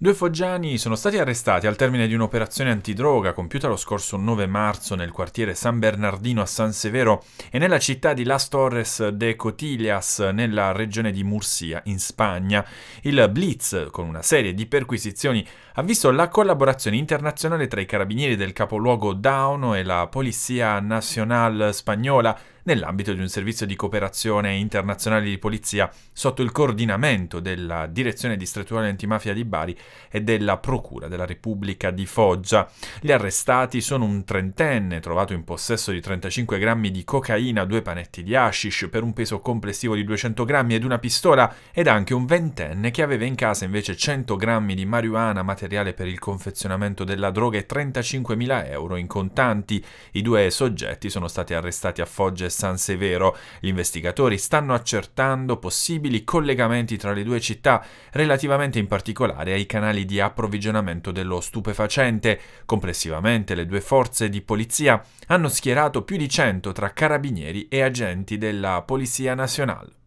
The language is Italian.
Due foggiani sono stati arrestati al termine di un'operazione antidroga compiuta lo scorso 9 marzo nel quartiere San Bernardino a San Severo e nella città di Las Torres de Cotillas nella regione di Murcia, in Spagna. Il Blitz, con una serie di perquisizioni, ha visto la collaborazione internazionale tra i carabinieri del capoluogo Dauno e la Polizia Nazionale Spagnola nell'ambito di un servizio di cooperazione internazionale di polizia sotto il coordinamento della Direzione Distrettuale Antimafia di Bari e della Procura della Repubblica di Foggia. Gli arrestati sono un trentenne trovato in possesso di 35 grammi di cocaina, due panetti di hashish per un peso complessivo di 200 grammi ed una pistola ed anche un ventenne che aveva in casa invece 100 grammi di marijuana, materiale per il confezionamento della droga e 35.000 euro in contanti. I due soggetti sono stati arrestati a Foggia e San Severo. Gli investigatori stanno accertando possibili collegamenti tra le due città relativamente in particolare ai canali canali di approvvigionamento dello stupefacente. Complessivamente le due forze di polizia hanno schierato più di 100 tra carabinieri e agenti della Polizia Nazionale.